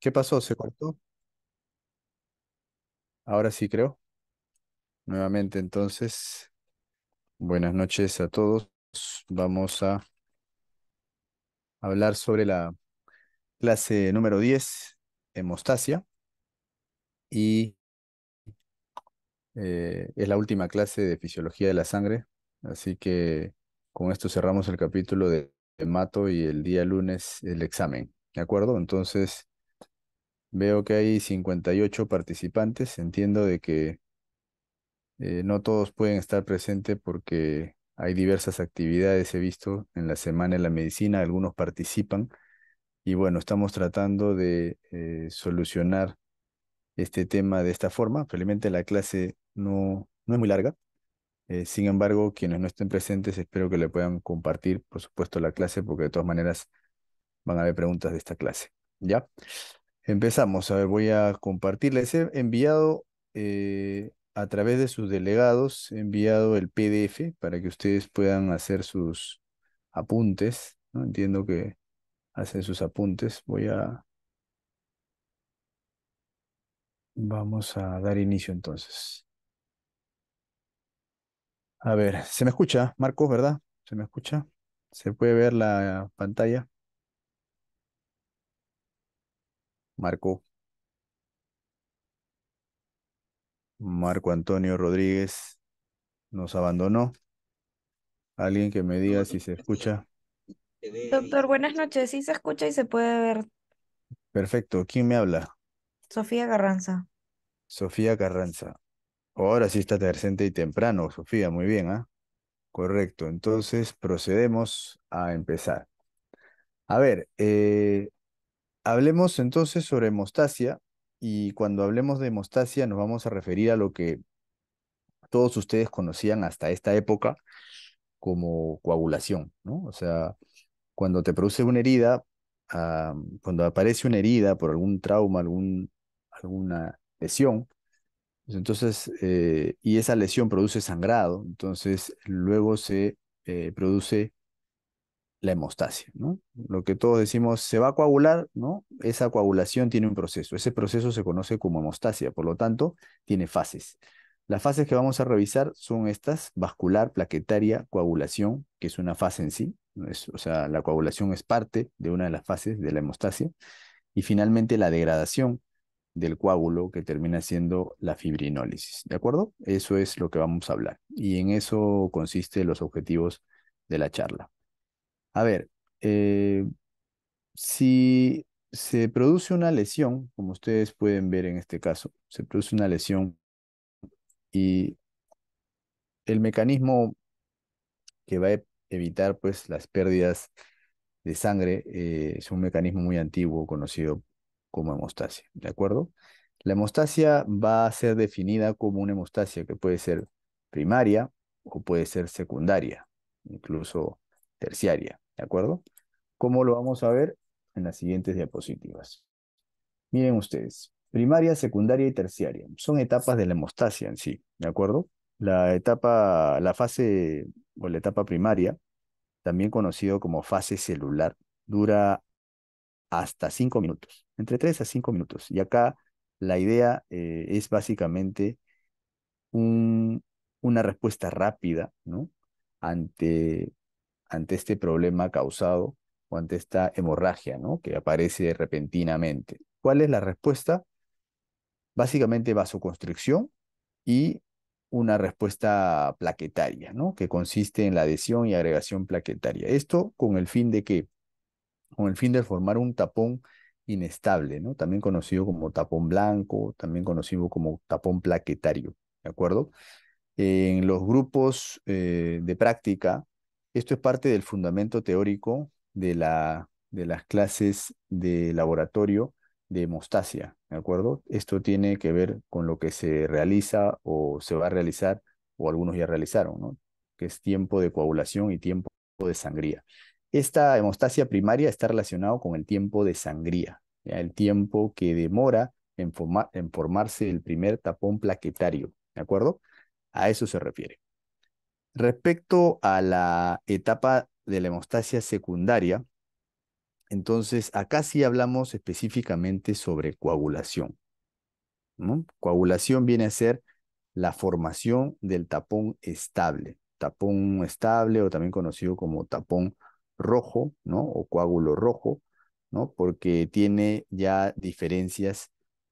¿Qué pasó? ¿Se cortó? Ahora sí creo. Nuevamente entonces, buenas noches a todos. Vamos a hablar sobre la clase número 10, hemostasia. Y eh, es la última clase de fisiología de la sangre. Así que con esto cerramos el capítulo de, de mato y el día lunes el examen. ¿De acuerdo? Entonces... Veo que hay 58 participantes. Entiendo de que eh, no todos pueden estar presentes porque hay diversas actividades. He visto en la semana en la medicina, algunos participan. Y bueno, estamos tratando de eh, solucionar este tema de esta forma. Felizmente la clase no, no es muy larga. Eh, sin embargo, quienes no estén presentes, espero que le puedan compartir, por supuesto, la clase, porque de todas maneras van a haber preguntas de esta clase. ¿Ya? Empezamos, a ver, voy a compartirles. He enviado eh, a través de sus delegados, enviado el PDF para que ustedes puedan hacer sus apuntes. Entiendo que hacen sus apuntes. Voy a... Vamos a dar inicio entonces. A ver, se me escucha, Marcos, ¿verdad? ¿Se me escucha? ¿Se puede ver la pantalla? Marco, Marco Antonio Rodríguez nos abandonó. Alguien que me diga si se escucha. Doctor, buenas noches. Sí se escucha y se puede ver. Perfecto. ¿Quién me habla? Sofía Carranza. Sofía Carranza. Ahora sí está presente y temprano, Sofía. Muy bien, ¿ah? Correcto. Entonces procedemos a empezar. A ver, eh, Hablemos entonces sobre hemostasia y cuando hablemos de hemostasia nos vamos a referir a lo que todos ustedes conocían hasta esta época como coagulación, ¿no? O sea, cuando te produce una herida, ah, cuando aparece una herida por algún trauma, algún, alguna lesión, pues entonces, eh, y esa lesión produce sangrado, entonces luego se eh, produce la hemostasia, ¿no? Lo que todos decimos, se va a coagular, ¿no? Esa coagulación tiene un proceso. Ese proceso se conoce como hemostasia, por lo tanto, tiene fases. Las fases que vamos a revisar son estas, vascular, plaquetaria, coagulación, que es una fase en sí. Es, o sea, la coagulación es parte de una de las fases de la hemostasia. Y finalmente la degradación del coágulo que termina siendo la fibrinólisis. ¿De acuerdo? Eso es lo que vamos a hablar. Y en eso consiste los objetivos de la charla. A ver, eh, si se produce una lesión, como ustedes pueden ver en este caso, se produce una lesión y el mecanismo que va a e-, evitar pues las pérdidas de sangre eh, es un mecanismo muy antiguo conocido como hemostasia, ¿de acuerdo? La hemostasia va a ser definida como una hemostasia que puede ser primaria o puede ser secundaria, incluso terciaria. ¿De acuerdo? ¿Cómo lo vamos a ver? En las siguientes diapositivas. Miren ustedes, primaria, secundaria y terciaria son etapas de la hemostasia en sí, ¿de acuerdo? La etapa, la fase o la etapa primaria, también conocido como fase celular, dura hasta cinco minutos, entre tres a cinco minutos. Y acá la idea eh, es básicamente un, una respuesta rápida, ¿no? Ante ante este problema causado o ante esta hemorragia ¿no? que aparece repentinamente. ¿Cuál es la respuesta? Básicamente vasoconstricción y una respuesta plaquetaria, ¿no? que consiste en la adhesión y agregación plaquetaria. Esto con el fin de que, con el fin de formar un tapón inestable, ¿no? también conocido como tapón blanco, también conocido como tapón plaquetario, ¿de acuerdo? En los grupos eh, de práctica esto es parte del fundamento teórico de, las clases de laboratorio de hemostasia, ¿de acuerdo? Esto tiene que ver con lo que se realiza o se va a realizar, o algunos ya realizaron, ¿no? Que es tiempo de coagulación y tiempo de sangría. Esta hemostasia primaria está relacionada con el tiempo de sangría, el tiempo que demora en, en formarse el primer tapón plaquetario, ¿de acuerdo? A eso se refiere. Respecto a la etapa de la hemostasia secundaria, entonces acá sí hablamos específicamente sobre coagulación. Coagulación viene a ser la formación del tapón estable, tapón estable o también conocido como tapón rojo, ¿no? O coágulo rojo, ¿no? Porque tiene ya diferencias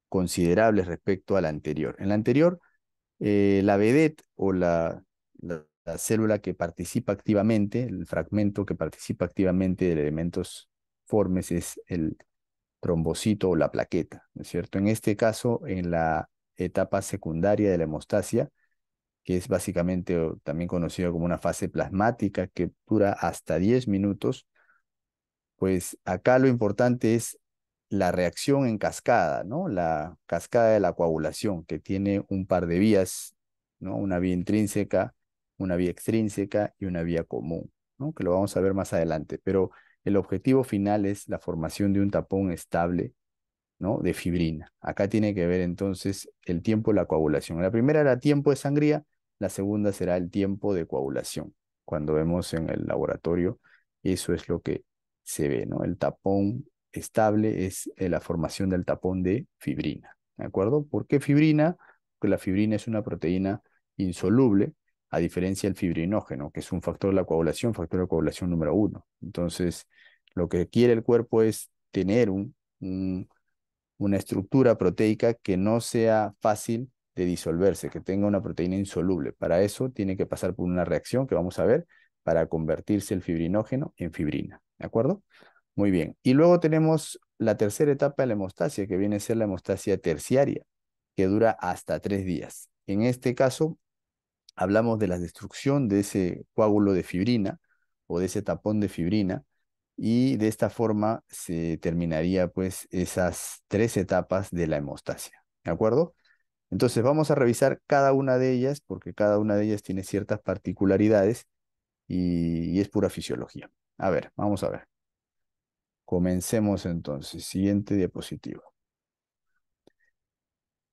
considerables respecto a la anterior. En la anterior, eh, la vedette o la, la célula que participa activamente, el fragmento que participa activamente de elementos formes es el trombocito o la plaqueta, es cierto? En este caso, en la etapa secundaria de la hemostasia, que es básicamente también conocida como una fase plasmática que dura hasta 10 minutos, pues acá lo importante es la reacción en cascada, ¿no? La cascada de la coagulación, que tiene un par de vías, ¿no? Una vía intrínseca una vía extrínseca y una vía común, ¿no? que lo vamos a ver más adelante. Pero el objetivo final es la formación de un tapón estable ¿no? de fibrina. Acá tiene que ver entonces el tiempo de la coagulación. La primera era tiempo de sangría, la segunda será el tiempo de coagulación. Cuando vemos en el laboratorio, eso es lo que se ve, ¿no? El tapón estable es eh, la formación del tapón de fibrina, ¿de acuerdo? ¿Por qué fibrina? Porque la fibrina es una proteína insoluble a diferencia del fibrinógeno, que es un factor de la coagulación, factor de coagulación número uno. Entonces, lo que quiere el cuerpo es tener una estructura proteica que no sea fácil de disolverse, que tenga una proteína insoluble. Para eso tiene que pasar por una reacción que vamos a ver para convertirse el fibrinógeno en fibrina. ¿De acuerdo? Muy bien. Y luego tenemos la tercera etapa de la hemostasia, que viene a ser la hemostasia terciaria, que dura hasta tres días. En este caso, hablamos de la destrucción de ese coágulo de fibrina o de ese tapón de fibrina y de esta forma se terminaría pues esas tres etapas de la hemostasia, ¿de acuerdo? Entonces vamos a revisar cada una de ellas porque cada una de ellas tiene ciertas particularidades y, y es pura fisiología. A ver, vamos a ver. Comencemos entonces. Siguiente diapositiva.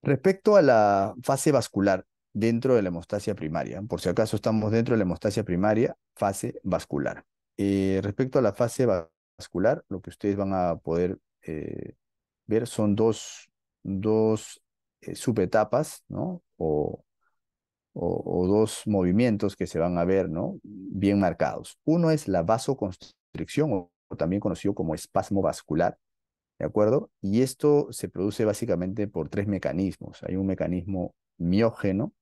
Respecto a la fase vascular, dentro de la hemostasia primaria. Por si acaso estamos dentro de la hemostasia primaria, fase vascular. Eh, respecto a la fase vascular, lo que ustedes van a poder eh, ver son dos, dos eh, subetapas, ¿no? O, dos movimientos que se van a ver, ¿no? Bien marcados. Uno es la vasoconstricción, o, también conocido como espasmo vascular, ¿de acuerdo? Y esto se produce básicamente por tres mecanismos. Hay un mecanismo miógeno,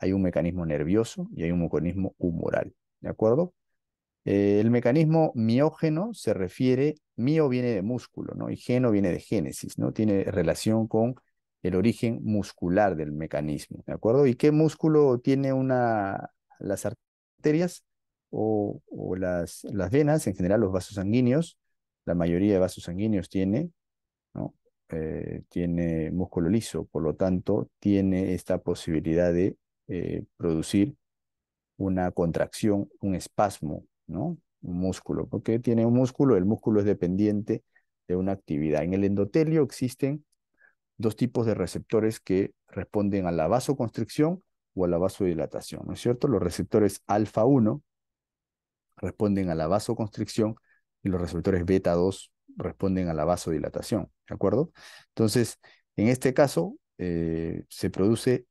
hay un mecanismo nervioso y hay un mecanismo humoral. ¿De acuerdo? Eh, el mecanismo miógeno se refiere, mío viene de músculo, ¿no? Y geno viene de génesis, ¿no? Tiene relación con el origen muscular del mecanismo, ¿de acuerdo? ¿Y qué músculo tiene una, las arterias o, las, las, venas, en general los vasos sanguíneos? La mayoría de vasos sanguíneos tiene, ¿no? Eh, tiene músculo liso, por lo tanto, tiene esta posibilidad de eh, producir una contracción, un espasmo, ¿no? Un músculo. porque tiene un músculo? El músculo es dependiente de una actividad. En el endotelio existen dos tipos de receptores que responden a la vasoconstricción o a la vasodilatación, ¿no es cierto? Los receptores alfa 1 responden a la vasoconstricción y los receptores beta 2 responden a la vasodilatación, ¿de acuerdo? Entonces, en este caso, eh, se produce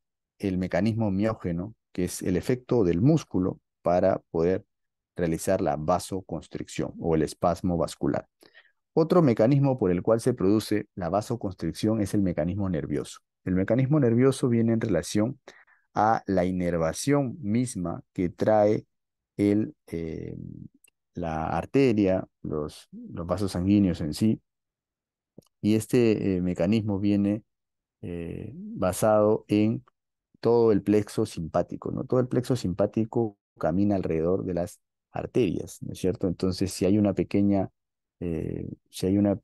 el mecanismo miógeno, que es el efecto del músculo para poder realizar la vasoconstricción o el espasmo vascular. Otro mecanismo por el cual se produce la vasoconstricción es el mecanismo nervioso. El mecanismo nervioso viene en relación a la inervación misma que trae el, eh, la arteria, los, los, vasos sanguíneos en sí. Y este eh, mecanismo viene eh, basado en todo el plexo simpático, ¿no? Todo el plexo simpático camina alrededor de las arterias, ¿no es cierto? Entonces, si hay una pequeña, eh, si hay una,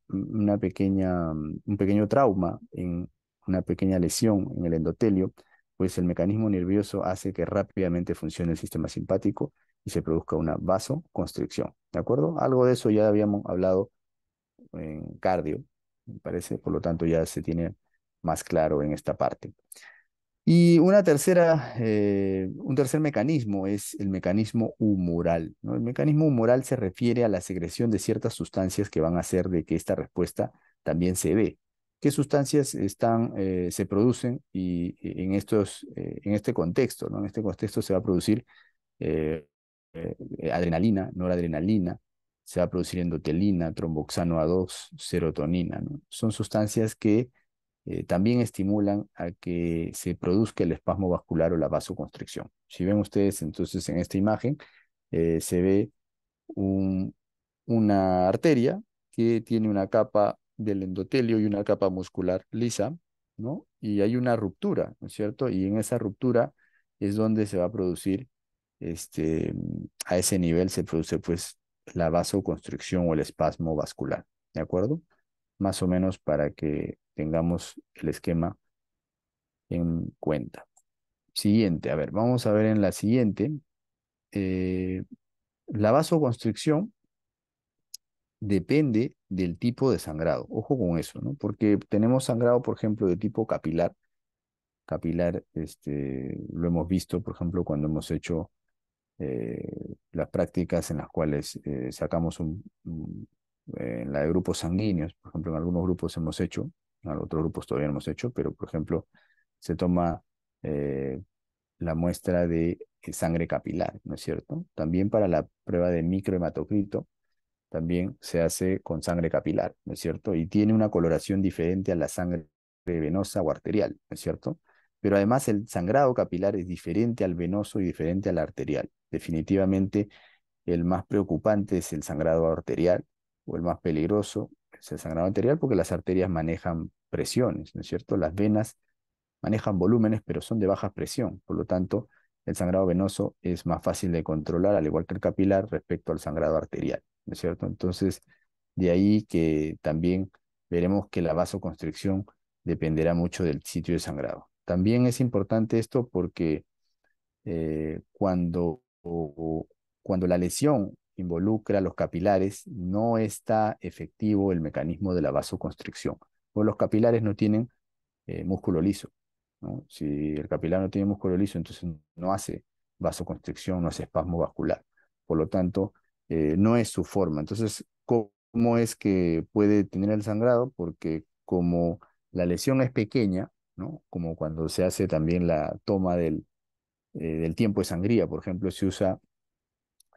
pequeña, mm, un pequeño trauma, en una pequeña lesión en el endotelio, pues el mecanismo nervioso hace que rápidamente funcione el sistema simpático y se produzca una vasoconstricción, ¿de acuerdo? Algo de eso ya habíamos hablado en cardio, me parece, por lo tanto ya se tiene más claro en esta parte. Y una tercera, eh, un tercer mecanismo es el mecanismo humoral. El mecanismo humoral se refiere a la secreción de ciertas sustancias que van a hacer de que esta respuesta también se ve. ¿Qué sustancias están, eh, se producen y, eh, en, estos, en este contexto? ¿no? En este contexto se va a producir adrenalina, noradrenalina, se va a producir endotelina, tromboxano A2, serotonina. Son sustancias que eh, también estimulan a que se produzca el espasmo vascular o la vasoconstricción. Si ven ustedes entonces en esta imagen, eh, se ve una arteria que tiene una capa del endotelio y una capa muscular lisa, ¿no? Y hay una ruptura, ¿no es cierto? Y en esa ruptura es donde se va a producir, este, a ese nivel se produce pues la vasoconstricción o el espasmo vascular, ¿de acuerdo? Más o menos para que tengamos el esquema en cuenta. Siguiente, a ver, vamos a ver en la siguiente. Eh, la vasoconstricción depende del tipo de sangrado. Ojo con eso, ¿no? Porque tenemos sangrado, por ejemplo, de tipo capilar. Capilar, este, lo hemos visto, por ejemplo, cuando hemos hecho eh, las prácticas en las cuales eh, sacamos en la de grupos sanguíneos, por ejemplo, en algunos grupos hemos hecho otro otros grupos todavía no hemos hecho, pero por ejemplo, se toma eh, la muestra de eh, sangre capilar, ¿no es cierto? También para la prueba de microhematocrito, también se hace con sangre capilar, ¿no es cierto? Y tiene una coloración diferente a la sangre venosa o arterial, ¿no es cierto? Pero además el sangrado capilar es diferente al venoso y diferente al arterial. Definitivamente el más preocupante es el sangrado arterial o el más peligroso el sangrado arterial porque las arterias manejan presiones, ¿no es cierto? Las venas manejan volúmenes, pero son de baja presión. Por lo tanto, el sangrado venoso es más fácil de controlar, al igual que el capilar, respecto al sangrado arterial, ¿no es cierto? Entonces, de ahí que también veremos que la vasoconstricción dependerá mucho del sitio de sangrado. También es importante esto porque eh, cuando, cuando la lesión involucra los capilares, no está efectivo el mecanismo de la vasoconstricción. Pues los capilares no tienen eh, músculo liso. Si el capilar no tiene músculo liso, entonces no hace vasoconstricción, no hace espasmo vascular. Por lo tanto, eh, no es su forma. Entonces, ¿cómo es que puede tener el sangrado? Porque como la lesión es pequeña, como cuando se hace también la toma del, eh, del tiempo de sangría, por ejemplo, se usa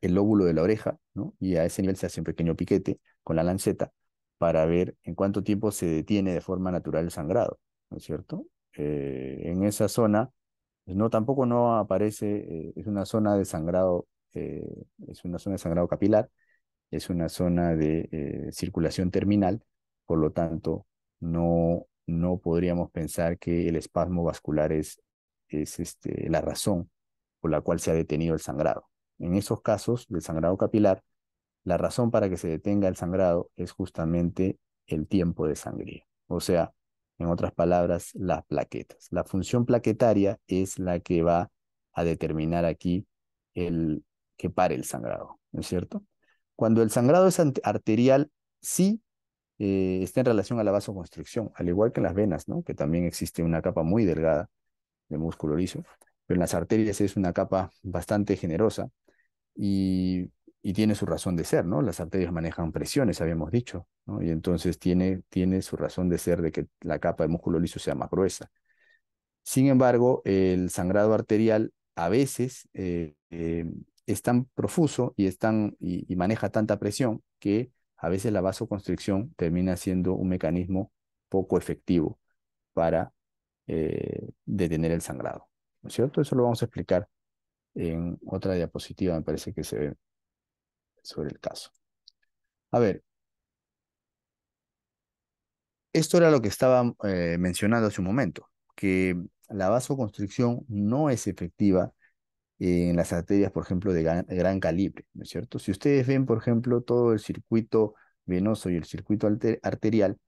el lóbulo de la oreja, ¿no? y a ese nivel se hace un pequeño piquete con la lanceta para ver en cuánto tiempo se detiene de forma natural el sangrado, ¿no es cierto? Eh, en esa zona, pues, no, tampoco no aparece, eh, es una zona de sangrado, eh, es una zona de sangrado capilar, es una zona de circulación terminal, por lo tanto, no, no podríamos pensar que el espasmo vascular es, es este, la razón por la cual se ha detenido el sangrado. En esos casos del sangrado capilar, la razón para que se detenga el sangrado es justamente el tiempo de sangría, o sea, en otras palabras, las plaquetas. La función plaquetaria es la que va a determinar aquí el que pare el sangrado, ¿no es cierto? Cuando el sangrado es arterial, sí eh, está en relación a la vasoconstricción, al igual que las venas, ¿no? Que también existe una capa muy delgada de músculo liso, pero en las arterias es una capa bastante generosa y, tiene su razón de ser, ¿no? Las arterias manejan presiones, habíamos dicho, ¿no? Y entonces tiene, tiene su razón de ser de que la capa de músculo liso sea más gruesa. Sin embargo, el sangrado arterial a veces eh, eh, es tan profuso y, y, maneja tanta presión que a veces la vasoconstricción termina siendo un mecanismo poco efectivo para eh, detener el sangrado. ¿No es cierto? Eso lo vamos a explicar en otra diapositiva, me parece que se ve sobre el caso. A ver, esto era lo que estaba eh, mencionando hace un momento, que la vasoconstricción no es efectiva en las arterias, por ejemplo, de gran calibre, ¿no es cierto? Si ustedes ven, por ejemplo, todo el circuito venoso y el circuito arterial,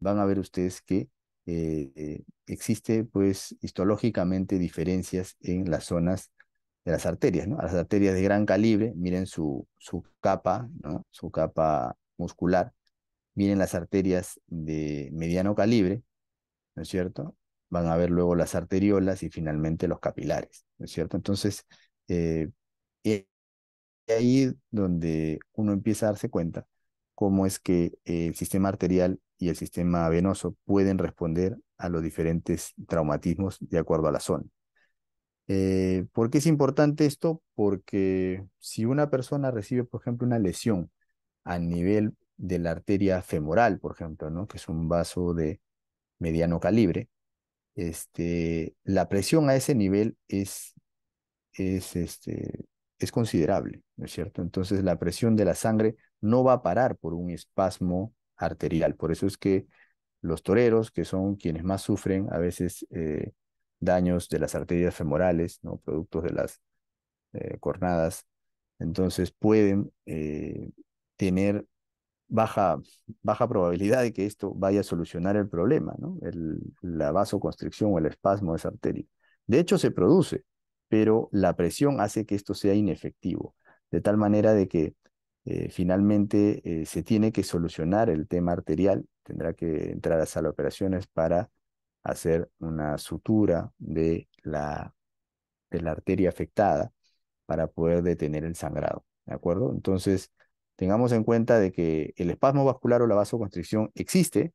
van a ver ustedes que existen eh, eh, existe pues histológicamente diferencias en las zonas de las arterias, ¿no? las arterias de gran calibre, miren su, su capa, Su capa muscular, miren las arterias de mediano calibre, ¿no es cierto? Van a ver luego las arteriolas y finalmente los capilares, ¿no es cierto? Entonces, eh, ahí donde uno empieza a darse cuenta cómo es que eh, el sistema arterial y el sistema venoso pueden responder a los diferentes traumatismos de acuerdo a la zona. Eh, ¿Por qué es importante esto? Porque si una persona recibe, por ejemplo, una lesión a nivel de la arteria femoral, por ejemplo, ¿no? que es un vaso de mediano calibre, este, la presión a ese nivel es, es, este, es considerable cierto? Entonces la presión de la sangre no va a parar por un espasmo arterial. Por eso es que los toreros, que son quienes más sufren a veces eh, daños de las arterias femorales, ¿no? productos de las eh, cornadas, entonces pueden eh, tener baja, probabilidad de que esto vaya a solucionar el problema, la vasoconstricción o el espasmo de esa arteria. De hecho, se produce, pero la presión hace que esto sea inefectivo de tal manera de que eh, finalmente eh, se tiene que solucionar el tema arterial, tendrá que entrar a sala de operaciones para hacer una sutura de la, de la arteria afectada para poder detener el sangrado, ¿de acuerdo? Entonces, tengamos en cuenta de que el espasmo vascular o la vasoconstricción existe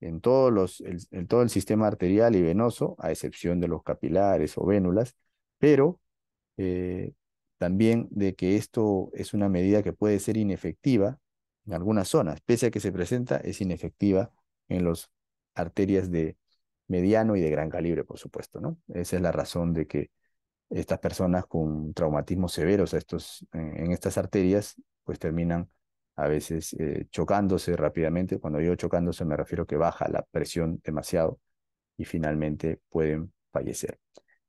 en, todos los, todo el sistema arterial y venoso, a excepción de los capilares o vénulas, pero eh, también de que esto es una medida que puede ser inefectiva en algunas zonas, pese a que se presenta, es inefectiva en las arterias de mediano y de gran calibre, por supuesto, ¿no? Esa es la razón de que estas personas con traumatismos severos estos, eh, en, estas arterias, pues terminan a veces eh, chocándose rápidamente. Cuando digo chocándose me refiero que baja la presión demasiado y finalmente pueden fallecer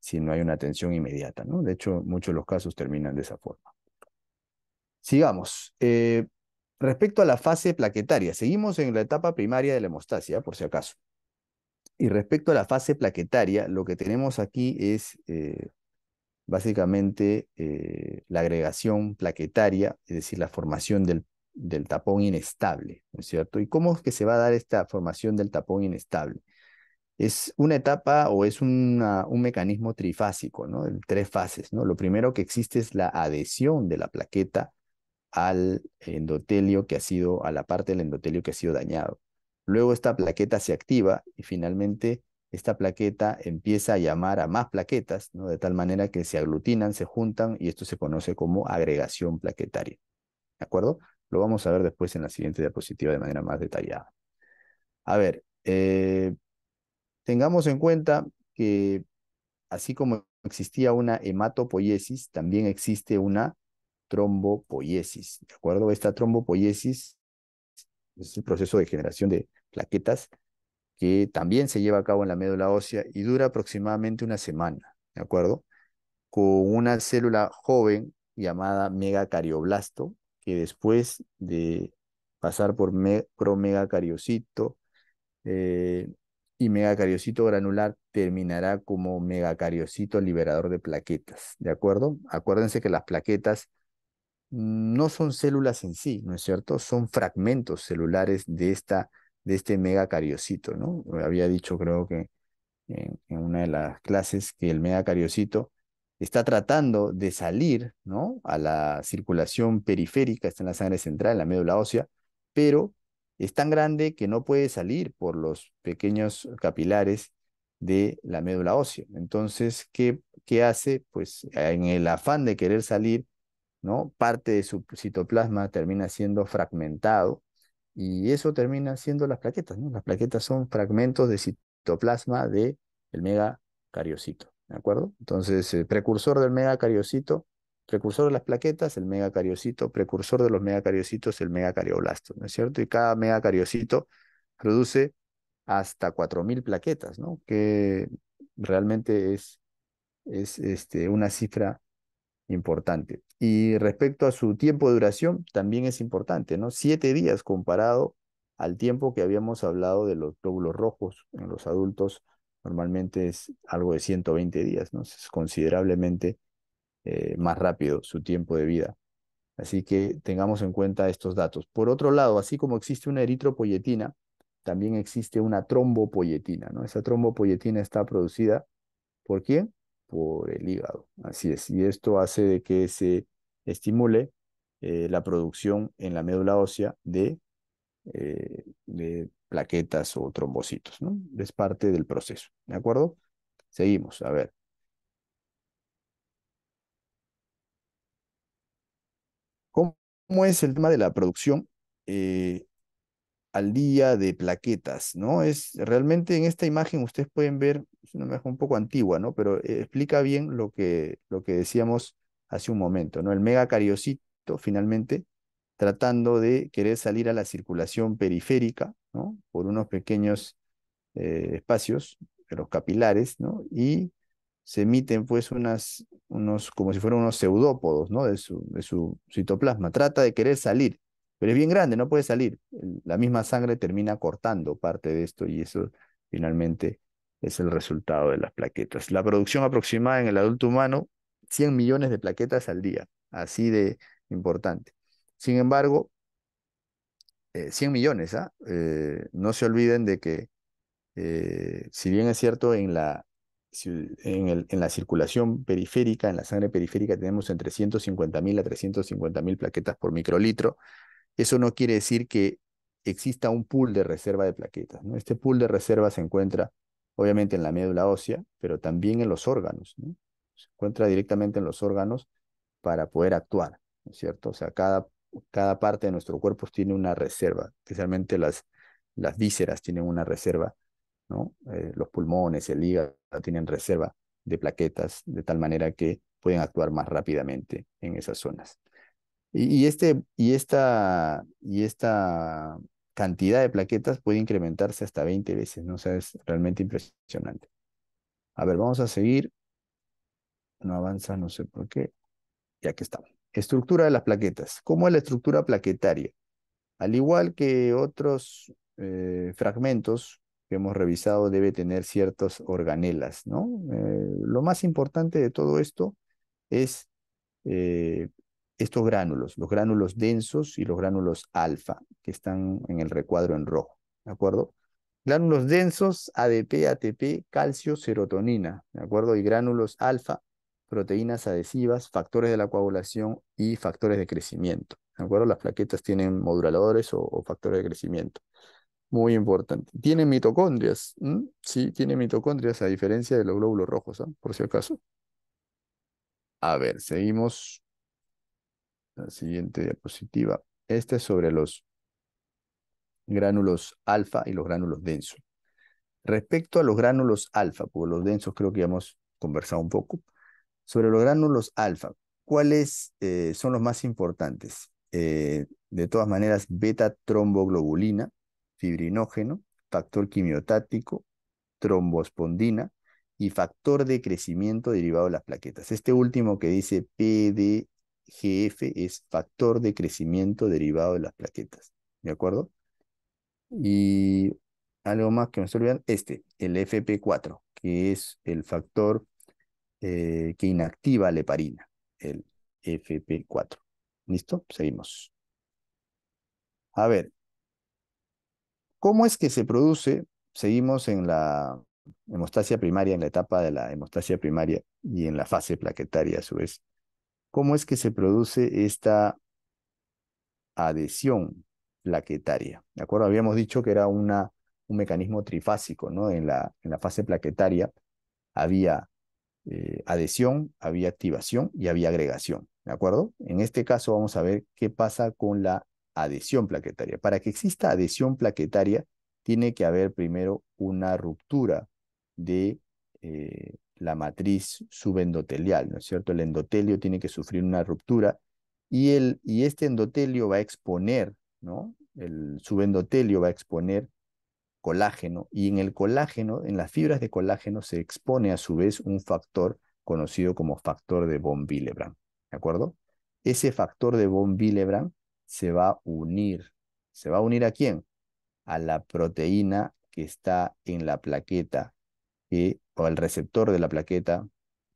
si no hay una atención inmediata, ¿no? De hecho, muchos de los casos terminan de esa forma. Sigamos. Eh, respecto a la fase plaquetaria, seguimos en la etapa primaria de la hemostasia, por si acaso. Y respecto a la fase plaquetaria, lo que tenemos aquí es eh, básicamente eh, la agregación plaquetaria, es decir, la formación del, tapón inestable, ¿no es cierto? ¿Y cómo es que se va a dar esta formación del tapón inestable? es una etapa o es un mecanismo trifásico, ¿no? En tres fases, ¿no? Lo primero que existe es la adhesión de la plaqueta al endotelio que ha sido, a la parte del endotelio que ha sido dañado. Luego esta plaqueta se activa y finalmente esta plaqueta empieza a llamar a más plaquetas, ¿no? De tal manera que se aglutinan, se juntan y esto se conoce como agregación plaquetaria. ¿De acuerdo? Lo vamos a ver después en la siguiente diapositiva de manera más detallada. A ver, eh, Tengamos en cuenta que así como existía una hematopoiesis, también existe una trombopoiesis. ¿De acuerdo? Esta trombopoiesis es el proceso de generación de plaquetas que también se lleva a cabo en la médula ósea y dura aproximadamente una semana, ¿de acuerdo? Con una célula joven llamada megacarioblasto, que después de pasar por, megacariocito, eh, y megacariocito granular terminará como megacariocito liberador de plaquetas, ¿de acuerdo? Acuérdense que las plaquetas no son células en sí, ¿no es cierto? Son fragmentos celulares de, esta, de este megacariocito, ¿no? Había dicho creo que en, una de las clases que el megacariocito está tratando de salir, ¿no? A la circulación periférica, está en la sangre central, en la médula ósea, pero es tan grande que no puede salir por los pequeños capilares de la médula ósea. Entonces, ¿qué, hace? Pues en el afán de querer salir, ¿no? Parte de su citoplasma termina siendo fragmentado y eso termina siendo las plaquetas, ¿no? Las plaquetas son fragmentos de citoplasma del el megacariocito, ¿de acuerdo? Entonces, el precursor del megacariocito precursor de las plaquetas, el megacariocito, precursor de los megacariocitos, el megacarioblasto, ¿no es cierto? Y cada megacariocito produce hasta 4.000 plaquetas, ¿no? Que realmente es, es este, una cifra importante. Y respecto a su tiempo de duración, también es importante, ¿no? Siete días comparado al tiempo que habíamos hablado de los glóbulos rojos en los adultos, normalmente es algo de 120 días, ¿no? Es considerablemente eh, más rápido su tiempo de vida. Así que tengamos en cuenta estos datos. Por otro lado, así como existe una eritropoyetina, también existe una trombopoyetina. ¿no? Esa trombopoyetina está producida por quién? Por el hígado. Así es. Y esto hace de que se estimule eh, la producción en la médula ósea de, eh, de plaquetas o trombocitos. ¿no? Es parte del proceso. ¿De acuerdo? Seguimos. A ver. cómo es el tema de la producción eh, al día de plaquetas, ¿no? Es realmente en esta imagen ustedes pueden ver, es una imagen un poco antigua, ¿no? Pero eh, explica bien lo que, lo que decíamos hace un momento, ¿no? El megacariocito finalmente tratando de querer salir a la circulación periférica, ¿no? Por unos pequeños eh, espacios, los capilares, ¿no? Y se emiten pues unas, unos, como si fueran unos pseudópodos, ¿no? De su, de su citoplasma. Trata de querer salir, pero es bien grande, no puede salir. La misma sangre termina cortando parte de esto y eso finalmente es el resultado de las plaquetas. La producción aproximada en el adulto humano, 100 millones de plaquetas al día, así de importante. Sin embargo, 100 eh, millones, ¿ah? Eh, no se olviden de que, eh, si bien es cierto, en la en, la circulación periférica, en la sangre periférica, tenemos entre 150.000 a 350.000 plaquetas por microlitro. Eso no quiere decir que exista un pool de reserva de plaquetas. ¿no? Este pool de reserva se encuentra obviamente en la médula ósea, pero también en los órganos. Se encuentra directamente en los órganos para poder actuar, cierto? O sea, cada, cada parte de nuestro cuerpo tiene una reserva, especialmente las, las vísceras tienen una reserva eh, los pulmones, el hígado tienen reserva de plaquetas, de tal manera que pueden actuar más rápidamente en esas zonas. Y, este, y, esta, y esta cantidad de plaquetas puede incrementarse hasta 20 veces, ¿no? O sea, es realmente impresionante. A ver, vamos a seguir. No avanza, no sé por qué. Ya que estamos. Estructura de las plaquetas. ¿Cómo es la estructura plaquetaria? Al igual que otros eh, fragmentos que hemos revisado debe tener ciertas organelas, ¿no? Eh, lo más importante de todo esto es eh, estos gránulos, los gránulos densos y los gránulos alfa, que están en el recuadro en rojo, ¿de acuerdo? Gránulos densos, ADP, ATP, calcio, serotonina, ¿de acuerdo? Y gránulos alfa, proteínas adhesivas, factores de la coagulación y factores de crecimiento, ¿de acuerdo? Las plaquetas tienen moduladores o factores de crecimiento. Muy importante. Tiene mitocondrias. Sí, tiene mitocondrias a diferencia de los glóbulos rojos, ¿ah? por si acaso. A ver, seguimos. La siguiente diapositiva. Este es sobre los gránulos alfa y los gránulos densos. Respecto a los gránulos alfa, porque los densos creo que ya hemos conversado un poco, sobre los gránulos alfa, ¿cuáles eh, son los más importantes? Eh, de todas maneras, beta-tromboglobulina, fibrinógeno, factor quimiotático, trombospondina y factor de crecimiento derivado de las plaquetas. Este último que dice PDGF es factor de crecimiento derivado de las plaquetas. ¿De acuerdo? Y algo más que me se olvidan, este, el FP4, que es el factor eh, que inactiva la heparina, el FP4. ¿Listo? Seguimos. A ver, ¿Cómo es que se produce? Seguimos en la hemostasia primaria, en la etapa de la hemostasia primaria y en la fase plaquetaria a su vez. ¿Cómo es que se produce esta adhesión plaquetaria? ¿De acuerdo? Habíamos dicho que era una, un mecanismo trifásico, ¿no? En la, en la fase plaquetaria había eh, adhesión, había activación y había agregación. ¿De acuerdo? En este caso vamos a ver qué pasa con la adhesión plaquetaria. Para que exista adhesión plaquetaria, tiene que haber primero una ruptura de eh, la matriz subendotelial, ¿no es cierto? El endotelio tiene que sufrir una ruptura y, el, y este endotelio va a exponer, ¿no? El subendotelio va a exponer colágeno y en el colágeno, en las fibras de colágeno se expone a su vez un factor conocido como factor de von Willebrand, ¿de acuerdo? Ese factor de von Willebrand se va a unir. ¿Se va a unir a quién? A la proteína que está en la plaqueta o al receptor de la plaqueta,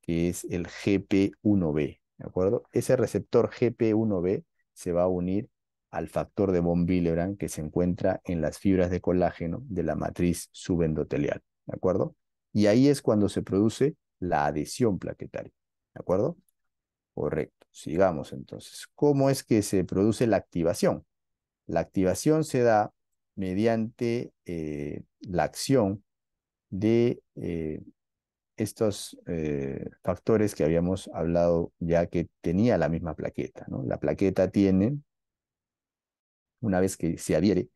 que es el GP1B. ¿De acuerdo? Ese receptor GP1B se va a unir al factor de von Willebrand que se encuentra en las fibras de colágeno de la matriz subendotelial. ¿De acuerdo? Y ahí es cuando se produce la adhesión plaquetaria. ¿De acuerdo? Correcto. Sigamos entonces. ¿Cómo es que se produce la activación? La activación se da mediante eh, la acción de eh, estos eh, factores que habíamos hablado ya que tenía la misma plaqueta. ¿no? La plaqueta tiene, una vez que se adhiere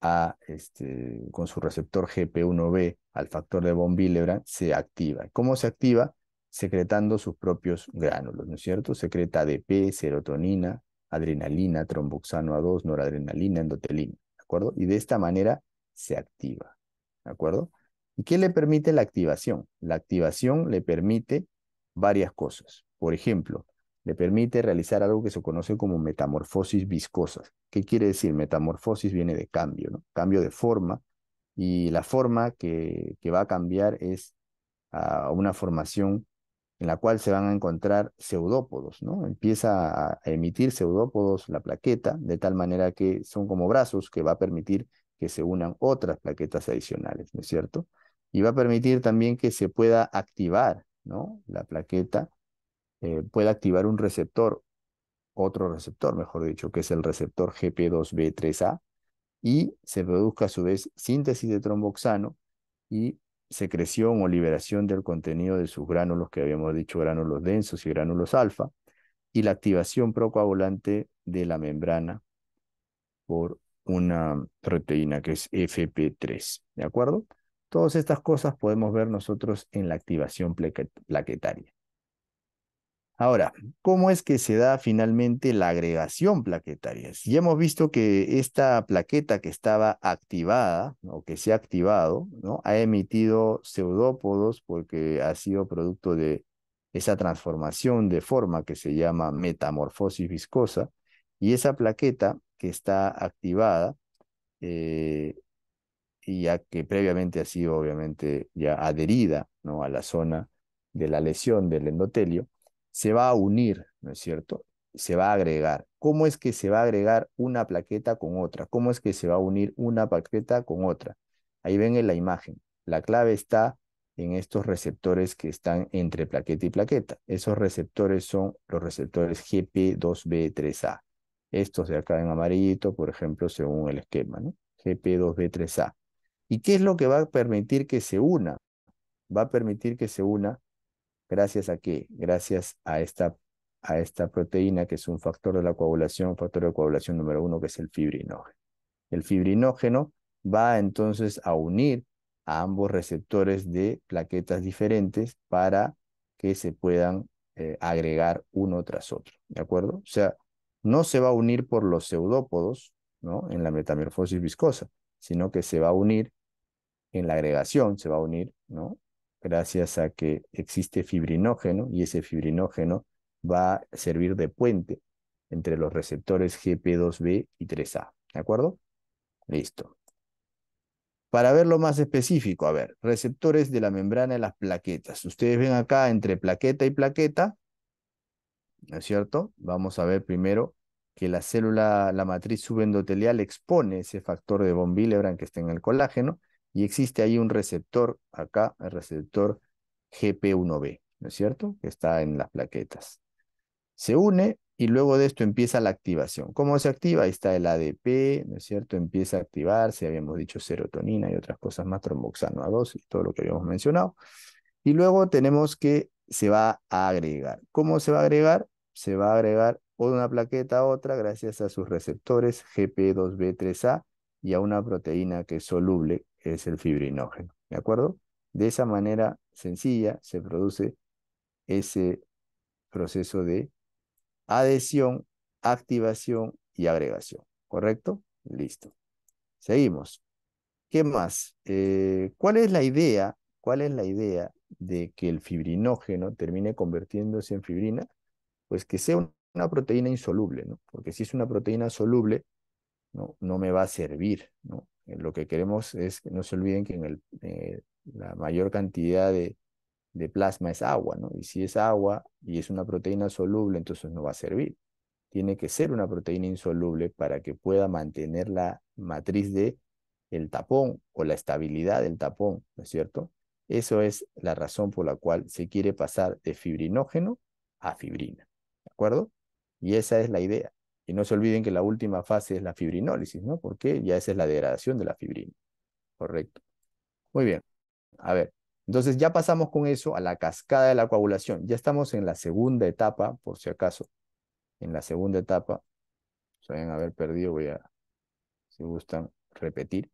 a, este, con su receptor GP1B al factor de von Willebrand, se activa. ¿Cómo se activa? secretando sus propios gránulos, ¿no es cierto? Secreta ADP, serotonina, adrenalina, tromboxano A2, noradrenalina, endotelina, ¿de acuerdo? Y de esta manera se activa, ¿de acuerdo? ¿Y qué le permite la activación? La activación le permite varias cosas. Por ejemplo, le permite realizar algo que se conoce como metamorfosis viscosa. ¿Qué quiere decir? Metamorfosis viene de cambio, ¿no? Cambio de forma. Y la forma que, va a cambiar es a una formación en la cual se van a encontrar pseudópodos, ¿no? Empieza a emitir pseudópodos la plaqueta, de tal manera que son como brazos que va a permitir que se unan otras plaquetas adicionales, ¿no es cierto? Y va a permitir también que se pueda activar, ¿no? La plaqueta eh, pueda activar un receptor, otro receptor, mejor dicho, que es el receptor GP2B3A, y se produzca a su vez síntesis de tromboxano y secreción o liberación del contenido de sus gránulos, que habíamos dicho gránulos densos y gránulos alfa, y la activación procoagulante de la membrana por una proteína que es FP3. ¿De acuerdo? Todas estas cosas podemos ver nosotros en la activación plaquetaria. Ahora, ¿cómo es que se da finalmente la agregación plaquetaria? Ya hemos visto que esta plaqueta que estaba activada o que se ha activado, ¿no? ha emitido pseudópodos porque ha sido producto de esa transformación de forma que se llama metamorfosis viscosa y esa plaqueta que está activada eh, y ya que previamente ha sido obviamente ya adherida ¿no? a la zona de la lesión del endotelio, se va a unir, ¿no es cierto? Se va a agregar. ¿Cómo es que se va a agregar una plaqueta con otra? ¿Cómo es que se va a unir una plaqueta con otra? Ahí ven en la imagen. La clave está en estos receptores que están entre plaqueta y plaqueta. Esos receptores son los receptores GP2B3A. Estos de acá en amarillito, por ejemplo, según el esquema, ¿no? GP2B3A. ¿Y qué es lo que va a permitir que se una? Va a permitir que se una gracias a qué? Gracias a esta, a esta proteína que es un factor de la coagulación, factor de coagulación número uno, que es el fibrinógeno. El fibrinógeno va entonces a unir a ambos receptores de plaquetas diferentes para que se puedan eh, agregar uno tras otro, ¿de acuerdo? O sea, no se va a unir por los pseudópodos, ¿no? En la metamorfosis viscosa, sino que se va a unir en la agregación, se va a unir, ¿no? gracias a que existe fibrinógeno y ese fibrinógeno va a servir de puente entre los receptores GP2B y 3A. ¿De acuerdo? Listo. Para verlo más específico, a ver, receptores de la membrana de las plaquetas. Ustedes ven acá entre plaqueta y plaqueta, ¿no es cierto? Vamos a ver primero que la célula, la matriz subendotelial expone ese factor de von que está en el colágeno y existe ahí un receptor, acá el receptor GP1B, ¿no es cierto? Que está en las plaquetas. Se une y luego de esto empieza la activación. ¿Cómo se activa? Ahí está el ADP, ¿no es cierto? Empieza a activarse, habíamos dicho serotonina y otras cosas más, tromboxano A2 y todo lo que habíamos mencionado. Y luego tenemos que se va a agregar. ¿Cómo se va a agregar? Se va a agregar una plaqueta a otra gracias a sus receptores GP2B3A y a una proteína que es soluble es el fibrinógeno. ¿De acuerdo? De esa manera sencilla se produce ese proceso de adhesión, activación y agregación. ¿Correcto? Listo. Seguimos. ¿Qué más? Eh, ¿Cuál es la idea? ¿Cuál es la idea de que el fibrinógeno termine convirtiéndose en fibrina? Pues que sea una proteína insoluble, ¿no? Porque si es una proteína soluble, no, no me va a servir, ¿no? Eh, lo que queremos es que no se olviden que en el, eh, la mayor cantidad de, de, plasma es agua, ¿no? Y si es agua y es una proteína soluble, entonces no va a servir. Tiene que ser una proteína insoluble para que pueda mantener la matriz de el tapón o la estabilidad del tapón, ¿no es cierto? Eso es la razón por la cual se quiere pasar de fibrinógeno a fibrina, ¿de acuerdo? Y esa es la idea. Y no se olviden que la última fase es la fibrinólisis, ¿no? Porque ya esa es la degradación de la fibrina. Correcto. Muy bien. A ver, entonces ya pasamos con eso a la cascada de la coagulación. Ya estamos en la segunda etapa, por si acaso. En la segunda etapa, se a haber perdido, voy a, si gustan, repetir.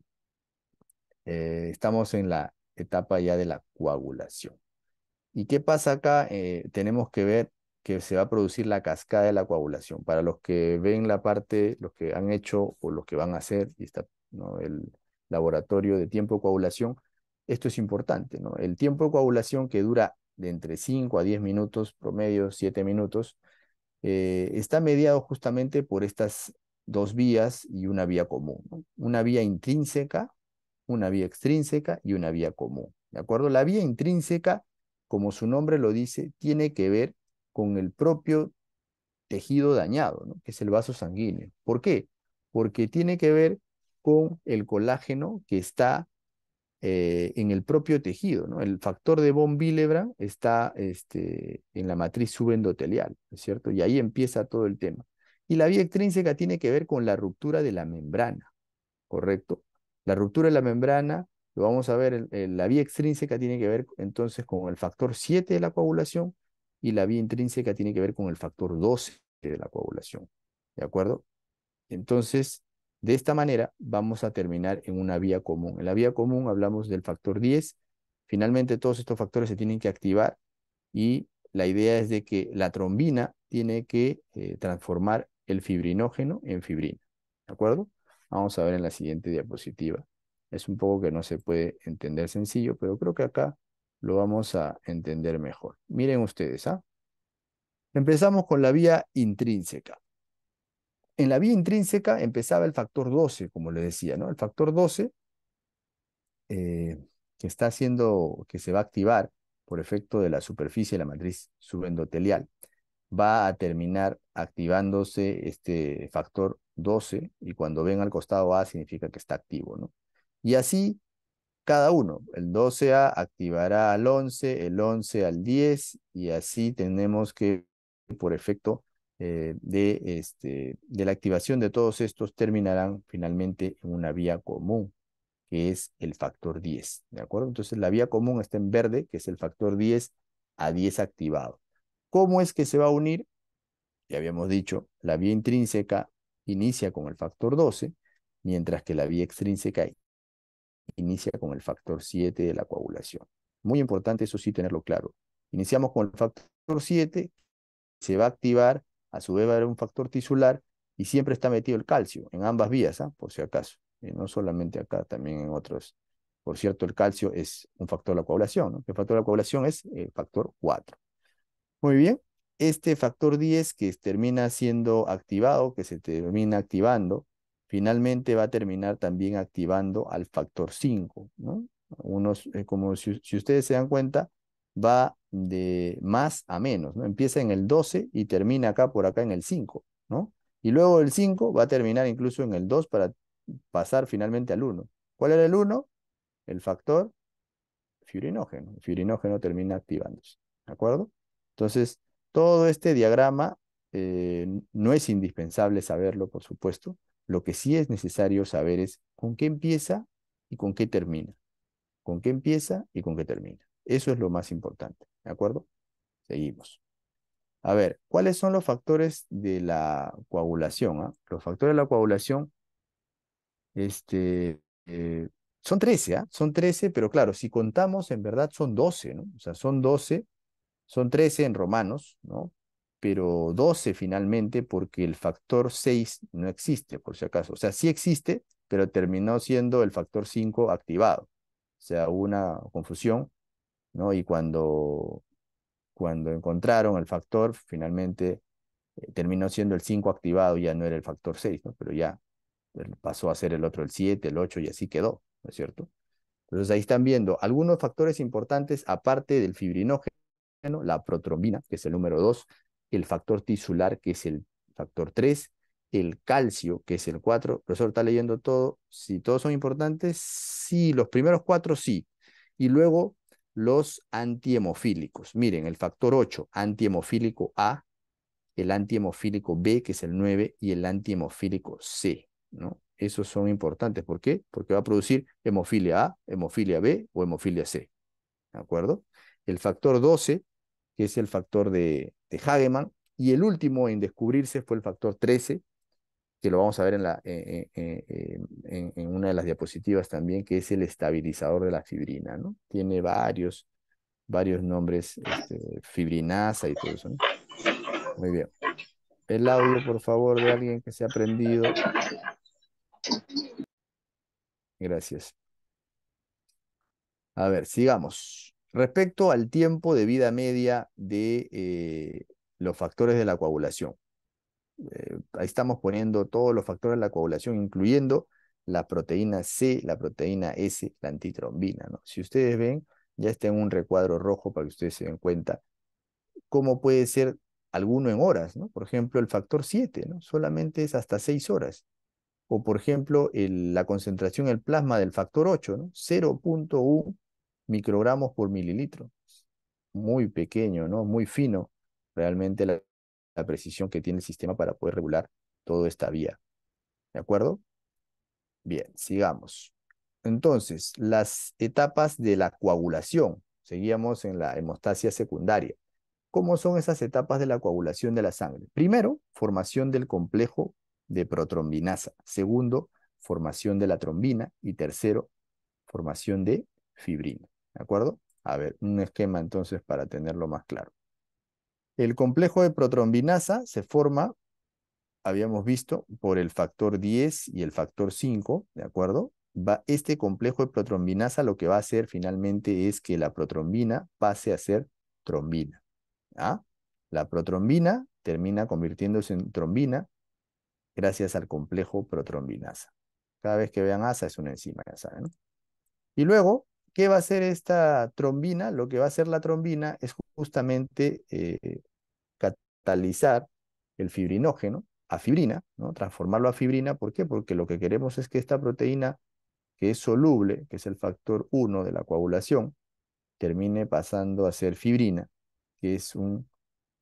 Eh, estamos en la etapa ya de la coagulación. ¿Y qué pasa acá? Eh, tenemos que ver que se va a producir la cascada de la coagulación. Para los que ven la parte, los que han hecho o los que van a hacer, está el laboratorio de tiempo de coagulación, esto es importante. ¿no? El tiempo de coagulación que dura de entre 5 a 10 minutos, promedio 7 minutos, eh, está mediado justamente por estas dos vías y una vía común. Una vía intrínseca, una vía extrínseca y una vía común. ¿De acuerdo? La vía intrínseca, como su nombre lo dice, tiene que ver con el propio tejido dañado, ¿no? que es el vaso sanguíneo. ¿Por qué? Porque tiene que ver con el colágeno que está eh, en el propio tejido. ¿no? El factor de von Willebrand está este, en la matriz subendotelial, cierto? Y ahí empieza todo el tema. Y la vía extrínseca tiene que ver con la ruptura de la membrana, ¿correcto? La ruptura de la membrana, lo vamos a ver, la vía extrínseca tiene que ver entonces con el factor 7 de la coagulación y la vía intrínseca tiene que ver con el factor 12 de la coagulación. ¿De acuerdo? Entonces, de esta manera vamos a terminar en una vía común. En la vía común hablamos del factor 10. Finalmente, todos estos factores se tienen que activar y la idea es de que la trombina tiene que eh, transformar el fibrinógeno en fibrina. ¿De acuerdo? Vamos a ver en la siguiente diapositiva. Es un poco que no se puede entender sencillo, pero creo que acá lo vamos a entender mejor. Miren ustedes, ¿ah? Empezamos con la vía intrínseca. En la vía intrínseca empezaba el factor 12, como le decía, ¿no? El factor 12 eh, que está haciendo, que se va a activar por efecto de la superficie de la matriz subendotelial, va a terminar activándose este factor 12 y cuando ven al costado A significa que está activo, ¿no? Y así cada uno. El 12A activará al 11, el 11 al 10 y así tenemos que, por efecto eh, de, este, de la activación de todos estos, terminarán finalmente en una vía común, que es el factor 10. ¿De acuerdo? Entonces la vía común está en verde, que es el factor 10 a 10 activado. ¿Cómo es que se va a unir? Ya habíamos dicho, la vía intrínseca inicia con el factor 12, mientras que la vía extrínseca inicia con el factor 7 de la coagulación. Muy importante eso sí tenerlo claro. Iniciamos con el factor 7, se va a activar, a su vez va a haber un factor tisular y siempre está metido el calcio en ambas vías, ¿ah? por si acaso. Y eh, no solamente acá, también en otros. Por cierto, el calcio es un factor de la coagulación. ¿no? El factor de la coagulación es el factor 4. Muy bien. Este factor 10 que termina siendo activado, que se termina activando, finalmente va a terminar también activando al factor 5, ¿no? Unos, eh, como si, ustedes se dan cuenta, va de más a menos, ¿no? Empieza en el 12 y termina acá por acá en el 5, ¿no? Y luego el 5 va a terminar incluso en el 2 para pasar finalmente al 1. ¿Cuál era el 1? El factor fibrinógeno. El fibrinógeno termina activándose, ¿de acuerdo? Entonces, todo este diagrama eh, no es indispensable saberlo, por supuesto, lo que sí es necesario saber es con qué empieza y con qué termina. Con qué empieza y con qué termina. Eso es lo más importante. ¿De acuerdo? Seguimos. A ver, ¿cuáles son los factores de la coagulación? Ah? Los factores de la coagulación este, eh, son 13, ¿ah? son 13, pero claro, si contamos, en verdad son 12, ¿no? O sea, son 12, son 13 en romanos, ¿no? pero 12 finalmente porque el factor 6 no existe, por si acaso. O sea, sí existe, pero terminó siendo el factor 5 activado. O sea, hubo una confusión, ¿no? Y cuando, cuando encontraron el factor, finalmente eh, terminó siendo el 5 activado, ya no era el factor 6, ¿no? Pero ya eh, pasó a ser el otro el 7, el 8 y así quedó, ¿no es cierto? Entonces ahí están viendo algunos factores importantes aparte del fibrinógeno, la protrombina, que es el número 2, el factor tisular, que es el factor 3, el calcio, que es el 4. profesor está leyendo todo. Si todos son importantes, sí, los primeros cuatro sí. Y luego los antihemofílicos. Miren, el factor 8, antihemofílico A, el antihemofílico B, que es el 9, y el antihemofílico C. ¿no? Esos son importantes. ¿Por qué? Porque va a producir hemofilia A, hemofilia B o hemofilia C. ¿De acuerdo? El factor 12, que es el factor de, Hageman, y el último en descubrirse fue el factor 13, que lo vamos a ver en, la, eh, eh, eh, una de las diapositivas también, que es el estabilizador de la fibrina, ¿no? Tiene varios, varios nombres, este, fibrinasa y todo eso, Muy bien. El audio, por favor, de alguien que se ha prendido Gracias. A ver, sigamos. Respecto al tiempo de vida media de eh, los factores de la coagulación. Eh, ahí estamos poniendo todos los factores de la coagulación, incluyendo la proteína C, la proteína S, la antitrombina. ¿no? Si ustedes ven, ya está en un recuadro rojo para que ustedes se den cuenta cómo puede ser alguno en horas. ¿no? Por ejemplo, el factor 7, ¿no? solamente es hasta 6 horas. O por ejemplo, la concentración en el plasma del factor 8, 0.1 microgramos por mililitro. Muy pequeño, ¿no? Muy fino. Realmente la, precisión que tiene el sistema para poder regular toda esta vía. ¿De acuerdo? Bien, sigamos. Entonces, las etapas de la coagulación. Seguíamos en la hemostasia secundaria. ¿Cómo son esas etapas de la coagulación de la sangre? Primero, formación del complejo de protrombinasa. Segundo, formación de la trombina. Y tercero, formación de fibrina. ¿De acuerdo? A ver, un esquema entonces para tenerlo más claro. El complejo de protrombinasa se forma, habíamos visto, por el factor 10 y el factor 5, ¿de acuerdo? Va, este complejo de protrombinasa lo que va a hacer finalmente es que la protrombina pase a ser trombina. La protrombina termina convirtiéndose en trombina gracias al complejo protrombinasa. Cada vez que vean asa es una enzima, ya saben. Y luego, ¿Qué va a hacer esta trombina? Lo que va a hacer la trombina es justamente eh, catalizar el fibrinógeno a fibrina, ¿no? transformarlo a fibrina. ¿Por qué? Porque lo que queremos es que esta proteína, que es soluble, que es el factor 1 de la coagulación, termine pasando a ser fibrina, que es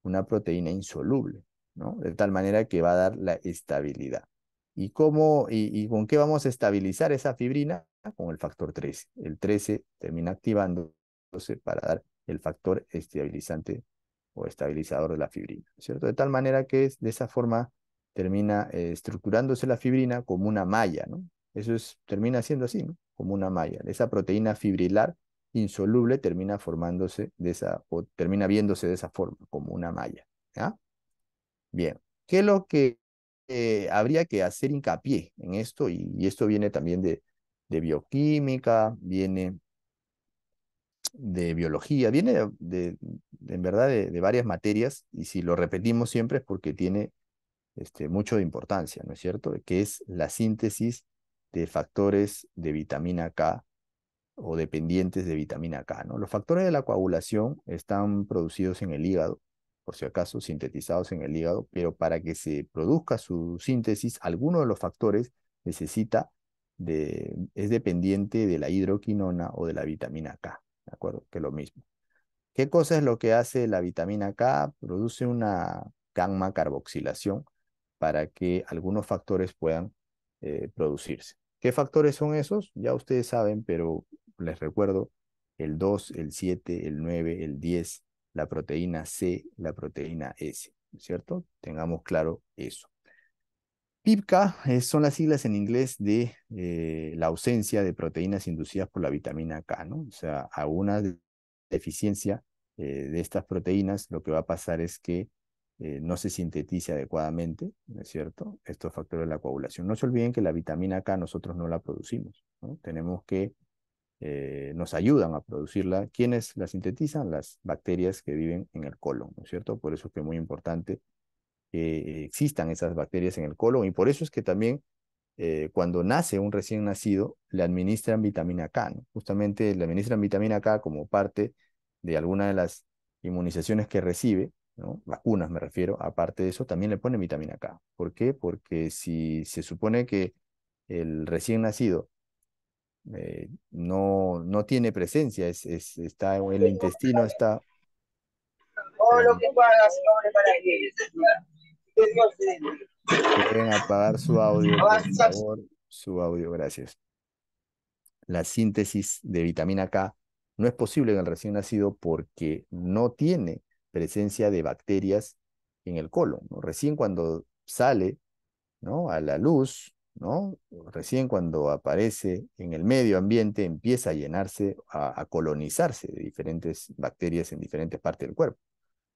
una proteína insoluble, ¿no? de tal manera que va a dar la estabilidad. ¿Y, cómo, y con qué vamos a estabilizar esa fibrina? con el factor 13. El 13 termina activándose para dar el factor estabilizante o estabilizador de la fibrina, ¿cierto? De tal manera que es, de esa forma termina eh, estructurándose la fibrina como una malla, ¿no? Eso es, termina siendo así, ¿no? Como una malla. Esa proteína fibrilar insoluble termina formándose de esa, o termina viéndose de esa forma, como una malla, Bien, ¿qué es lo que eh, habría que hacer hincapié en esto? y esto viene también de, de bioquímica, viene de biología, viene de, en verdad de, varias materias y si lo repetimos siempre es porque tiene este, mucho de importancia, ¿no es cierto? Que es la síntesis de factores de vitamina K o dependientes de vitamina K, ¿no? Los factores de la coagulación están producidos en el hígado, por si acaso, sintetizados en el hígado, pero para que se produzca su síntesis, alguno de los factores necesita es dependiente de la hidroquinona o de la vitamina K, ¿de acuerdo? Que es lo mismo. ¿Qué cosa es lo que hace la vitamina K? Produce una gamma carboxilación para que algunos factores puedan eh, producirse. ¿Qué factores son esos? Ya ustedes saben, pero les recuerdo, el 2, el 7, el 9, el 10, la proteína C, la proteína S, ¿cierto? Tengamos claro eso. PIPCA eh, son las siglas en inglés de eh, la ausencia de proteínas inducidas por la vitamina K, ¿no? O sea, a una deficiencia eh, de estas proteínas, lo que va a pasar es que no se sintetice adecuadamente, ¿no es cierto? Estos factores de la coagulación. No se olviden que la vitamina K nosotros no la producimos, ¿no? Tenemos que, nos ayudan a producirla. ¿Quiénes la sintetizan? Las bacterias que viven en el colon, ¿no es cierto? Por eso es que es muy importante existan esas bacterias en el colon y por eso es que también eh, cuando nace un recién nacido le administran vitamina K, justamente le administran vitamina K como parte de alguna de las inmunizaciones que recibe, ¿no? vacunas me refiero, aparte de eso también le ponen vitamina K. ¿Por qué? Porque si se supone que el recién nacido eh, no, no tiene presencia, está en el intestino está... lo que apagar su audio, por Su audio, gracias. La síntesis de vitamina K no es posible en el recién nacido porque no tiene presencia de bacterias en el colon. Recién cuando sale ¿no? a la luz, ¿no? recién cuando aparece en el medio ambiente, empieza a llenarse, a colonizarse de diferentes bacterias en diferentes partes del cuerpo.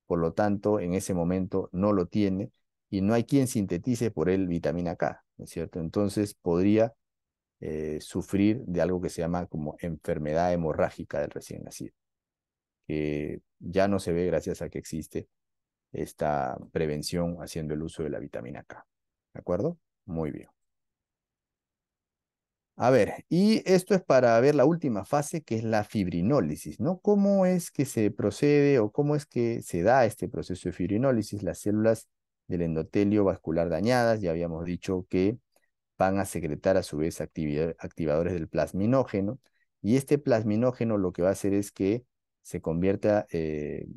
Por lo tanto, en ese momento no lo tiene y no hay quien sintetice por él vitamina K, ¿no es cierto? Entonces podría eh, sufrir de algo que se llama como enfermedad hemorrágica del recién nacido, que ya no se ve gracias a que existe esta prevención haciendo el uso de la vitamina K. ¿De acuerdo? Muy bien. A ver, y esto es para ver la última fase, que es la fibrinólisis, ¿no? ¿Cómo es que se procede o cómo es que se da este proceso de fibrinólisis? Las células del endotelio vascular dañadas, ya habíamos dicho que van a secretar a su vez activadores del plasminógeno, y este plasminógeno lo que va a hacer es que se convierta, eh,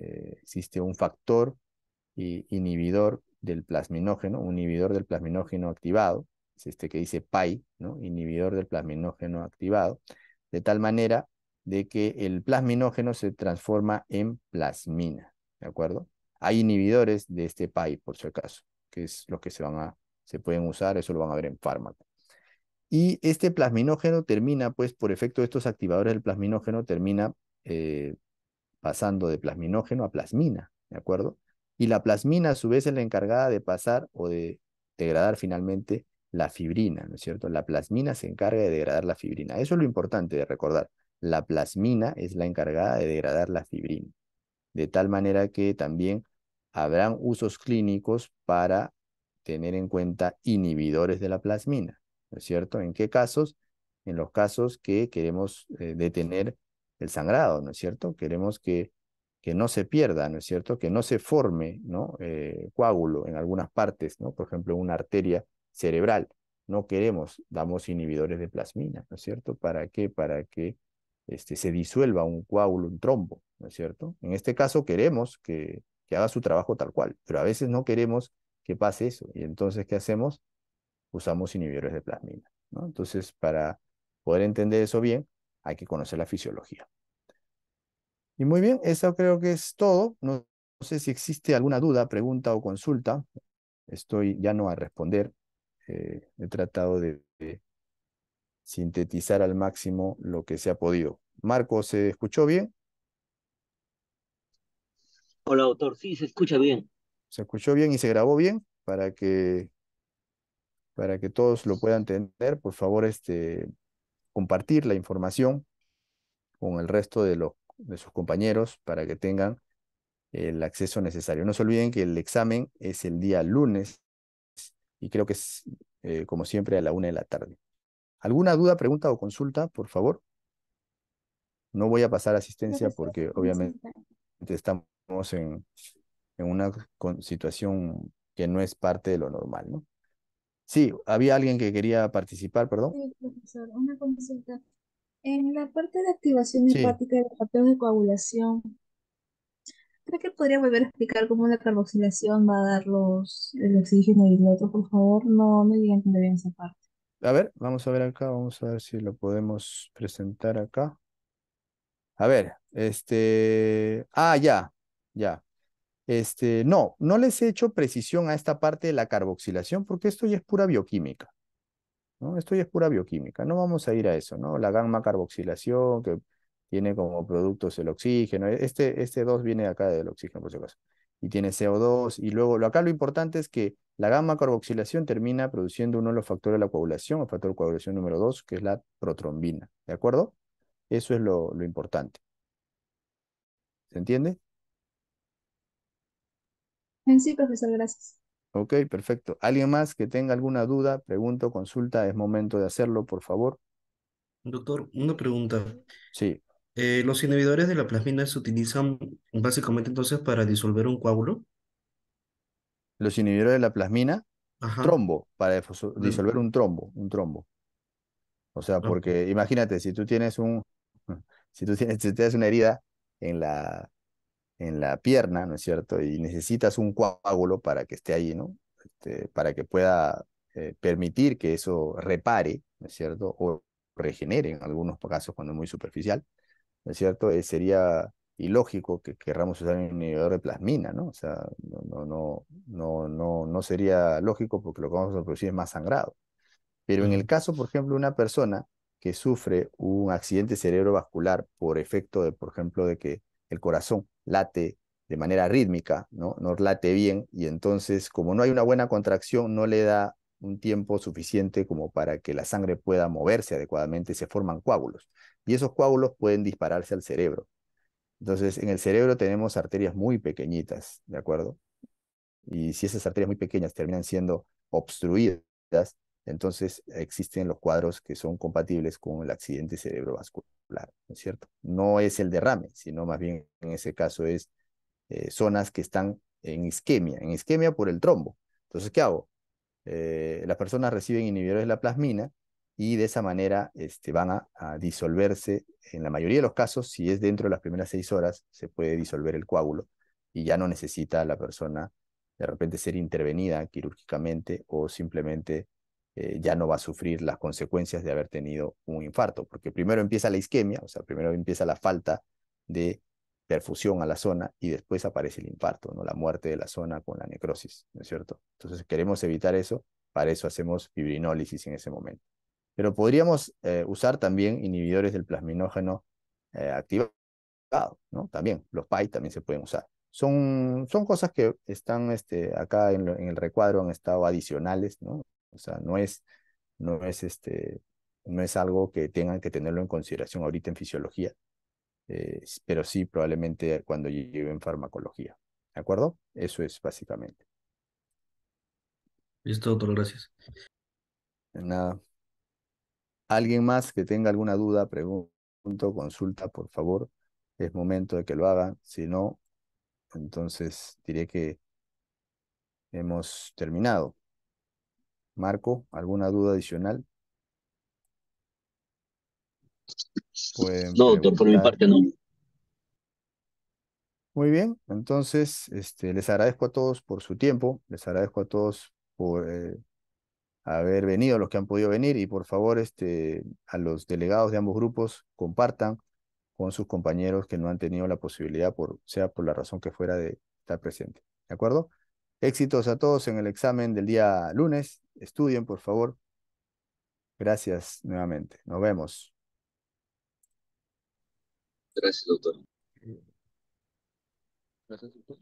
eh, existe un factor inhibidor del plasminógeno, un inhibidor del plasminógeno activado, es este que dice PAI, ¿no? inhibidor del plasminógeno activado, de tal manera de que el plasminógeno se transforma en plasmina, ¿de acuerdo? Hay inhibidores de este PAI, por si acaso, que es lo que se van a, se pueden usar, eso lo van a ver en fármaco. Y este plasminógeno termina, pues, por efecto de estos activadores del plasminógeno, termina eh, pasando de plasminógeno a plasmina, ¿de acuerdo? Y la plasmina, a su vez, es la encargada de pasar o de degradar finalmente la fibrina, ¿no es cierto? La plasmina se encarga de degradar la fibrina. Eso es lo importante de recordar. La plasmina es la encargada de degradar la fibrina. De tal manera que también habrán usos clínicos para tener en cuenta inhibidores de la plasmina, ¿no es cierto? ¿En qué casos? En los casos que queremos eh, detener el sangrado, ¿no es cierto? Queremos que, que, no se pierda, ¿no es cierto? Que no se forme, ¿no? Eh, coágulo en algunas partes, ¿no? Por ejemplo, una arteria cerebral. No queremos, damos inhibidores de plasmina, ¿no es cierto? ¿Para qué? Para que este, se disuelva un coágulo, un trombo, ¿no es cierto? En este caso queremos que, que haga su trabajo tal cual, pero a veces no queremos que pase eso. Y entonces, ¿qué hacemos? Usamos inhibidores de plasmina. Entonces, para poder entender eso bien, hay que conocer la fisiología. Y muy bien, eso creo que es todo. No, sé si existe alguna duda, pregunta o consulta. Estoy ya no a responder. Eh, he tratado de sintetizar al máximo lo que se ha podido. Marco, ¿se escuchó bien? Hola, doctor. Sí, se escucha bien. Se escuchó bien y se grabó bien para que, para que todos lo puedan entender. Por favor, este, compartir la información con el resto de, los, de sus compañeros para que tengan el acceso necesario. No se olviden que el examen es el día lunes y creo que es, eh, como siempre, a la una de la tarde. ¿Alguna duda, pregunta o consulta, por favor? No voy a pasar asistencia porque obviamente estamos estamos en, en una situación que no es parte de lo normal, ¿no? Sí, había alguien que quería participar, perdón. Sí, profesor, una consulta. En la parte de activación hepática de de coagulación, creo que podría volver a explicar cómo la carboxilación va a dar los, el oxígeno y el otro? Por favor, no me digan que me vean esa parte. A ver, vamos a ver acá, vamos a ver si lo podemos presentar acá. A ver, este... Ah, ya, ya. Este, no, no les he hecho precisión a esta parte de la carboxilación porque esto ya es pura bioquímica. ¿no? Esto ya es pura bioquímica, no vamos a ir a eso, ¿no? La gamma carboxilación que tiene como productos el oxígeno, e, este, este 2 viene acá del oxígeno, por si acaso, y tiene CO2, y luego acá lo importante es que la gamma carboxilación termina produciendo uno de los factores de la coagulación, el factor de coagulación número 2, que es la protrombina, ¿de acuerdo? Eso es lo importante. ¿Se entiende? Eh, sí, profesor, gracias. Ok, perfecto. ¿Alguien más que tenga alguna duda, pregunta o consulta? Es momento de hacerlo, por favor. Doctor, una pregunta. Sí. Eh, ¿los inhibidores de la plasmina se utilizan básicamente entonces para disolver un coágulo? ¿Los inhibidores de la plasmina? Trombo, para mm. disolver un trombo, un trombo. O sea, porque imagínate, si tú tienes un, si tú tienes, si tienes una herida en la, en la pierna, ¿no es cierto? Y necesitas un coágulo para que esté ahí, ¿no? Este, para que pueda eh, permitir que eso repare, ¿no es cierto? O regenere en algunos casos cuando es muy superficial, ¿no es cierto? Eh, sería ilógico que querramos usar un inhibidor de plasmina, ¿no? O sea, no, no, no, no, no sería lógico porque lo que vamos a producir es más sangrado. Pero en el caso, por ejemplo, de una persona que sufre un accidente cerebrovascular por efecto de, por ejemplo, de que el corazón late de manera rítmica, ¿no? late bien y entonces como no hay una buena contracción no le da un tiempo suficiente como para que la sangre pueda moverse adecuadamente, se forman coágulos y esos coágulos pueden dispararse al cerebro. Entonces, en el cerebro tenemos arterias muy pequeñitas, ¿de acuerdo? Y si esas arterias muy pequeñas terminan siendo obstruidas, entonces existen los cuadros que son compatibles con el accidente cerebrovascular, ¿no es cierto? No es el derrame, sino más bien en ese caso es eh, zonas que están en isquemia, en isquemia por el trombo. Entonces, ¿qué hago? Eh, las personas reciben inhibidores de la plasmina y de esa manera este, van a, a, disolverse. En la mayoría de los casos, si es dentro de las primeras seis horas, se puede disolver el coágulo y ya no necesita la persona de repente ser intervenida quirúrgicamente o simplemente eh, ya no va a sufrir las consecuencias de haber tenido un infarto, porque primero empieza la isquemia, o sea, primero empieza la falta de perfusión a la zona y después aparece el infarto, ¿no? La muerte de la zona con la necrosis, ¿no es cierto? Entonces queremos evitar eso, para eso hacemos fibrinólisis en ese momento. Pero podríamos eh, usar también inhibidores del plasminógeno eh, activado, ¿no? También, los PAI también se pueden usar. Son, son cosas que están este, acá en, en el recuadro, han estado adicionales, ¿no? O sea, no es, no es, este, no es algo que tengan que tenerlo en consideración ahorita en fisiología, eh, pero sí probablemente cuando llegue en farmacología. ¿De acuerdo? Eso es básicamente. Listo, doctor, gracias. Nada. ¿Alguien más que tenga alguna duda, pregunta, consulta, por favor? Es momento de que lo hagan. Si no, entonces diré que hemos terminado. Marco, ¿alguna duda adicional? no, doctor, por mi parte no. Muy bien, entonces este, les agradezco a todos por su tiempo, les agradezco a todos por eh, haber venido, los que han podido venir, y por favor este, a los delegados de ambos grupos compartan con sus compañeros que no han tenido la posibilidad, por, sea por la razón que fuera, de estar presente. ¿De acuerdo? Éxitos a todos en el examen del día lunes estudien, por favor. Gracias nuevamente. Nos vemos. Gracias, doctor. Gracias, doctor.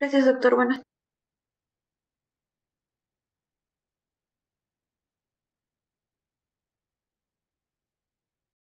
Gracias, doctor. Buenas